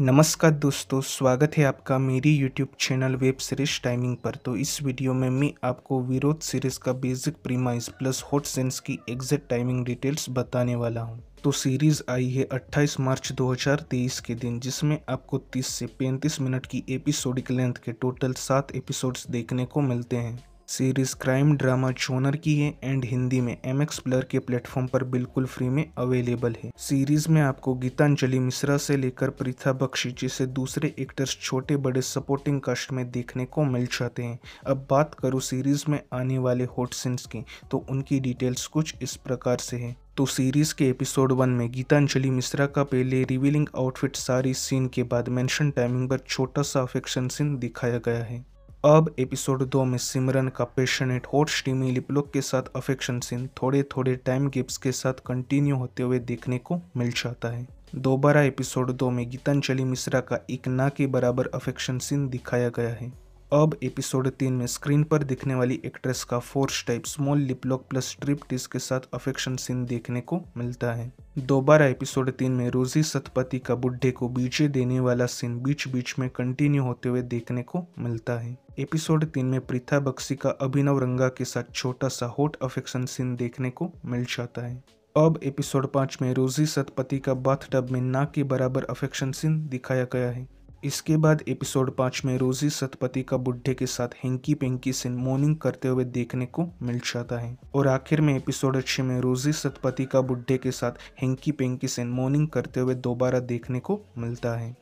नमस्कार दोस्तों स्वागत है आपका मेरी YouTube channel web series timing पर तो इस वीडियो में मैं आपको विरोध सीरीज का basic premise plus hot sense की एग्जैक्ट टाइमिंग डिटेल्स बताने वाला हूं। तो सीरीज आई है 28 मार्च 2023 के दिन जिसमें आपको 30 से 35 मिनट की एपिसोडिक लेंथ के टोटल सात एपिसोड्स देखने को मिलते हैं सीरीज़ क्राइम ड्रामा चोनर की है एंड हिंदी में एम एक्स प्लर के प्लेटफॉर्म पर बिल्कुल फ्री में अवेलेबल है सीरीज में आपको गीतांजलि मिश्रा से लेकर प्रीथा बख्शी जैसे दूसरे एक्टर्स छोटे बड़े सपोर्टिंग कास्ट में देखने को मिल जाते हैं अब बात करूँ सीरीज में आने वाले हॉट सीन्स की तो उनकी डिटेल्स कुछ इस प्रकार से है तो सीरीज के एपिसोड वन में गीतांजलि मिश्रा का पहले रिवीलिंग आउटफिट सारी सीन के बाद मेंशन टाइमिंग पर छोटा सा अफेक्शन सीन दिखाया गया है अब एपिसोड दो में सिमरन का पेशनेट हॉट स्टीमी लिपलोक के साथ अफेक्शन सीन थोड़े थोड़े टाइम गिप्स के साथ कंटिन्यू होते हुए देखने को मिल जाता है दोबारा एपिसोड दो में गीतांजलि मिश्रा का एक ना के बराबर अफेक्शन सीन दिखाया गया है अब एपिसोड तीन में स्क्रीन पर दिखने वाली एक्ट्रेस का force type small liplock plus striptease के साथ अफेक्शन सीन देखने को मिलता है दोबारा एपिसोड तीन में रोजी सतपति का बुढ़े को बीचे देने वाला सीन बीच बीच में कंटिन्यू होते हुए देखने को मिलता है एपिसोड तीन में प्रीथा बक्सी का अभिनव रंगा के साथ छोटा सा होट अफेक्शन सीन देखने को मिल जाता है अब एपिसोड पांच में रोजी सतपति का बाथ में ना के बराबर अफेक्शन सीन दिखाया गया है इसके बाद एपिसोड पाँच में रोजी सतपति का बुढ़े के साथ हिंकी पिंकी से मॉर्निंग करते हुए देखने को मिल जाता है और आखिर में एपिसोड अच्छे में रोजी सतपति का बुढ़े के साथ हिंकी पिंकी से मॉर्निंग करते हुए दोबारा देखने को मिलता है